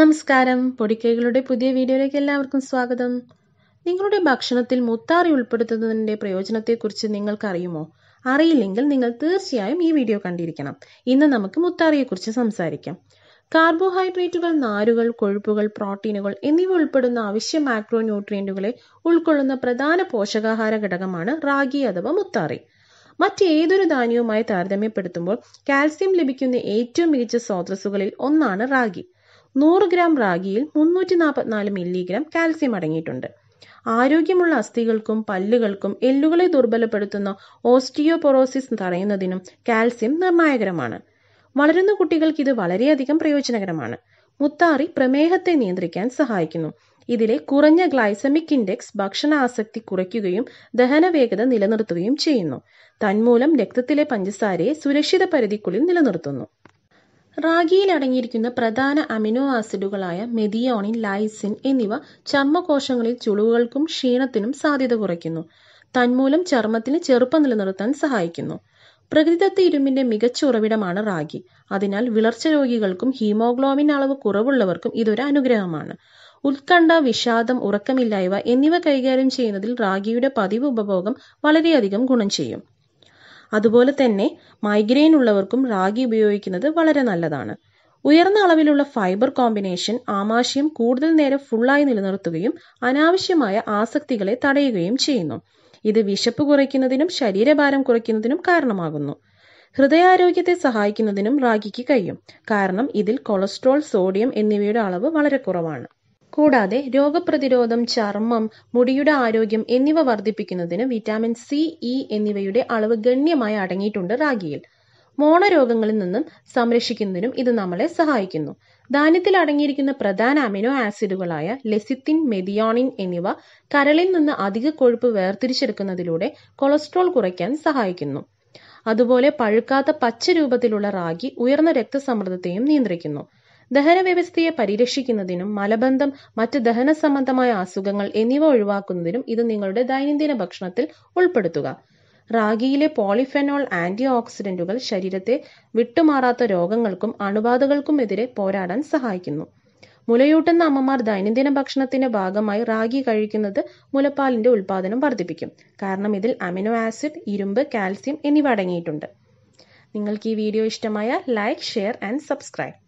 നമസ്കാരം പൊടിക്കൈകളുടെ പുതിയ വീഡിയോയിലേക്ക് എല്ലാവർക്കും സ്വാഗതം നിങ്ങളുടെ ഭക്ഷണത്തിൽ മുത്താറി ഉൾപ്പെടുത്തുന്നതിൻ്റെ പ്രയോജനത്തെക്കുറിച്ച് നിങ്ങൾക്കറിയുമോ അറിയില്ലെങ്കിൽ നിങ്ങൾ തീർച്ചയായും ഈ വീഡിയോ കണ്ടിരിക്കണം ഇന്ന് നമുക്ക് മുത്താറിയെക്കുറിച്ച് സംസാരിക്കാം കാർബോഹൈഡ്രേറ്റുകൾ നാരുകൾ കൊഴുപ്പുകൾ പ്രോട്ടീനുകൾ എന്നിവ ഉൾപ്പെടുന്ന അവശ്യ മാക്രോ ന്യൂട്രിയൻറ്റുകളെ ഉൾക്കൊള്ളുന്ന പ്രധാന പോഷകാഹാര ഘടകമാണ് റാഗി അഥവാ മുത്താറി മറ്റേതൊരു ധാന്യവുമായി താരതമ്യപ്പെടുത്തുമ്പോൾ കാൽസ്യം ലഭിക്കുന്ന ഏറ്റവും മികച്ച സ്രോതസ്സുകളിൽ ഒന്നാണ് റാഗി നൂറ് ഗ്രാം റാഗിയിൽ മുന്നൂറ്റി നാൽപ്പത്തിനാല് മില്ലിഗ്രാം കാൽസ്യം അടങ്ങിയിട്ടുണ്ട് ആരോഗ്യമുള്ള അസ്ഥികൾക്കും പല്ലുകൾക്കും എല്ലുകളെ ദുർബലപ്പെടുത്തുന്ന ഓസ്റ്റിയോപൊറോസിസ് തടയുന്നതിനും കാൽസ്യം നിർണായകരമാണ് വളരുന്ന കുട്ടികൾക്ക് ഇത് വളരെയധികം പ്രയോജനകരമാണ് മുത്താറി പ്രമേഹത്തെ നിയന്ത്രിക്കാൻ സഹായിക്കുന്നു ഇതിലെ കുറഞ്ഞ ഗ്ലൈസമിക് ഇൻഡെക്സ് ഭക്ഷണ ആസക്തി കുറയ്ക്കുകയും ദഹനവേഗത നിലനിർത്തുകയും ചെയ്യുന്നു തന്മൂലം രക്തത്തിലെ പഞ്ചസാരയെ സുരക്ഷിത പരിധിക്കുള്ളിൽ നിലനിർത്തുന്നു റാഗിയിൽ അടങ്ങിയിരിക്കുന്ന പ്രധാന അമിനോ ആസിഡുകളായ മെതിയോണിൻ ലൈസിൻ എന്നിവ ചർമ്മകോശങ്ങളിൽ ചുളിവുകൾക്കും ക്ഷീണത്തിനും സാധ്യത കുറയ്ക്കുന്നു തന്മൂലം ചർമ്മത്തിന് ചെറുപ്പം നിലനിർത്താൻ സഹായിക്കുന്നു പ്രകൃതിദത്ത ഇരുമ്പിന്റെ മികച്ച ഉറവിടമാണ് റാഗി അതിനാൽ വിളർച്ച രോഗികൾക്കും ഹീമോഗ്ലോബിൻ അളവ് കുറവുള്ളവർക്കും ഇതൊരു അനുഗ്രഹമാണ് ഉത്കണ്ഠ വിഷാദം ഉറക്കമില്ലായ്മ എന്നിവ കൈകാര്യം ചെയ്യുന്നതിൽ റാഗിയുടെ പതിവ് ഉപഭോഗം വളരെയധികം ഗുണം ചെയ്യും അതുപോലെ തന്നെ മൈഗ്രെയിൻ ഉള്ളവർക്കും റാഗി ഉപയോഗിക്കുന്നത് വളരെ നല്ലതാണ് ഉയർന്ന അളവിലുള്ള ഫൈബർ കോമ്പിനേഷൻ ആമാശയം കൂടുതൽ നേരം ഫുള്ളായി നിലനിർത്തുകയും അനാവശ്യമായ ആസക്തികളെ തടയുകയും ചെയ്യുന്നു ഇത് വിശപ്പ് കുറയ്ക്കുന്നതിനും ശരീരഭാരം കുറയ്ക്കുന്നതിനും കാരണമാകുന്നു ഹൃദയാരോഗ്യത്തെ സഹായിക്കുന്നതിനും റാഗിക്ക് കഴിയും കാരണം ഇതിൽ കൊളസ്ട്രോൾ സോഡിയം എന്നിവയുടെ അളവ് വളരെ കുറവാണ് കൂടാതെ രോഗപ്രതിരോധം ചർമ്മം മുടിയുടെ ആരോഗ്യം എന്നിവ വർദ്ധിപ്പിക്കുന്നതിന് വിറ്റാമിൻ സി ഇ എന്നിവയുടെ അളവ് ഗണ്യമായി അടങ്ങിയിട്ടുണ്ട് റാഗിയിൽ മോണരോഗങ്ങളിൽ നിന്നും സംരക്ഷിക്കുന്നതിനും ഇത് നമ്മളെ സഹായിക്കുന്നു ധാന്യത്തിൽ അടങ്ങിയിരിക്കുന്ന പ്രധാന അമിനോ ആസിഡുകളായ ലെസിത്തിൻ മെതിയോണിൻ എന്നിവ കരളിൽ നിന്ന് അധിക കൊഴുപ്പ് വേർതിരിച്ചെടുക്കുന്നതിലൂടെ കൊളസ്ട്രോൾ കുറയ്ക്കാൻ സഹായിക്കുന്നു അതുപോലെ പഴുക്കാത്ത പച്ച രൂപത്തിലുള്ള റാഗി ഉയർന്ന രക്തസമ്മർദ്ദത്തെയും നിയന്ത്രിക്കുന്നു ദഹന വ്യവസ്ഥയെ പരിരക്ഷിക്കുന്നതിനും മലബന്ധം മറ്റ് ദഹന സംബന്ധമായ അസുഖങ്ങൾ എന്നിവ ഒഴിവാക്കുന്നതിനും ഇത് നിങ്ങളുടെ ദൈനംദിന ഭക്ഷണത്തിൽ ഉൾപ്പെടുത്തുക റാഗിയിലെ പോളിഫെനോൾ ആന്റി ഓക്സിഡന്റുകൾ ശരീരത്തെ വിട്ടുമാറാത്ത രോഗങ്ങൾക്കും അണുബാധകൾക്കും എതിരെ പോരാടാൻ സഹായിക്കുന്നു മുലയൂട്ടുന്ന അമ്മമാർ ദൈനംദിന ഭക്ഷണത്തിന്റെ ഭാഗമായി റാഗി കഴിക്കുന്നത് മുലപ്പാലിന്റെ ഉൽപാദനം വർദ്ധിപ്പിക്കും കാരണം ഇതിൽ അമിനോ ആസിഡ് ഇരുമ്പ് കാൽസ്യം എന്നിവ അടങ്ങിയിട്ടുണ്ട് നിങ്ങൾക്ക് ഈ വീഡിയോ ഇഷ്ടമായ ലൈക്ക് ഷെയർ ആൻഡ് സബ്സ്ക്രൈബ്